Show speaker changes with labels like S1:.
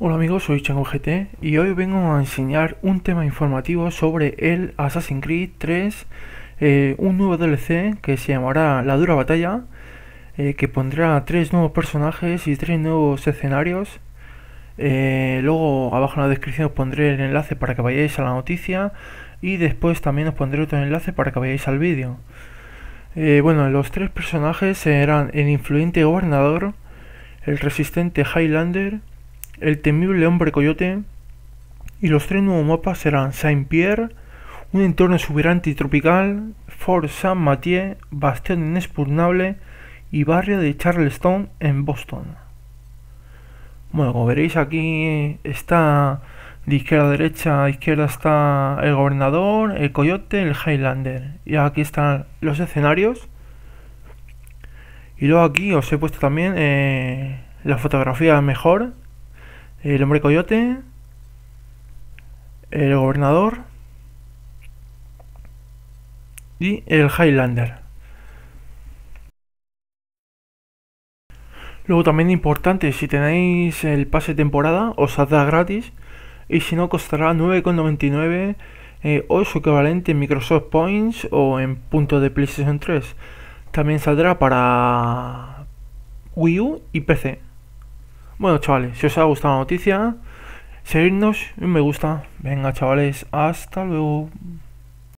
S1: Hola amigos, soy ChangoGT y hoy vengo a enseñar un tema informativo sobre el Assassin's Creed 3, eh, un nuevo DLC que se llamará La Dura Batalla, eh, que pondrá tres nuevos personajes y tres nuevos escenarios. Eh, luego abajo en la descripción os pondré el enlace para que vayáis a la noticia y después también os pondré otro enlace para que vayáis al vídeo. bueno, los tres personajes serán el influyente gobernador, el resistente Highlander, el temible hombre coyote, y los tres nuevos mapas serán Saint-Pierre, un entorno exuberante y tropical, Fort Saint-Mathieu, bastión inexpugnable, y barrio de Charleston en Boston. Bueno, como veréis aquí está de izquierda a derecha, a izquierda está el gobernador, el coyote, el Highlander. Y aquí están los escenarios. Y luego aquí os he puesto también eh, la fotografía mejor, el hombre coyote, el gobernador y el Highlander. Luego también importante, si tenéis el pase temporada os saldrá gratis y si no costará 9,99 o su equivalente en Microsoft Points o en puntos de PlayStation 3. También saldrá para Wii U y PC. Bueno, chavales, si os ha gustado la noticia, seguidnos y me gusta. Venga, chavales, hasta luego.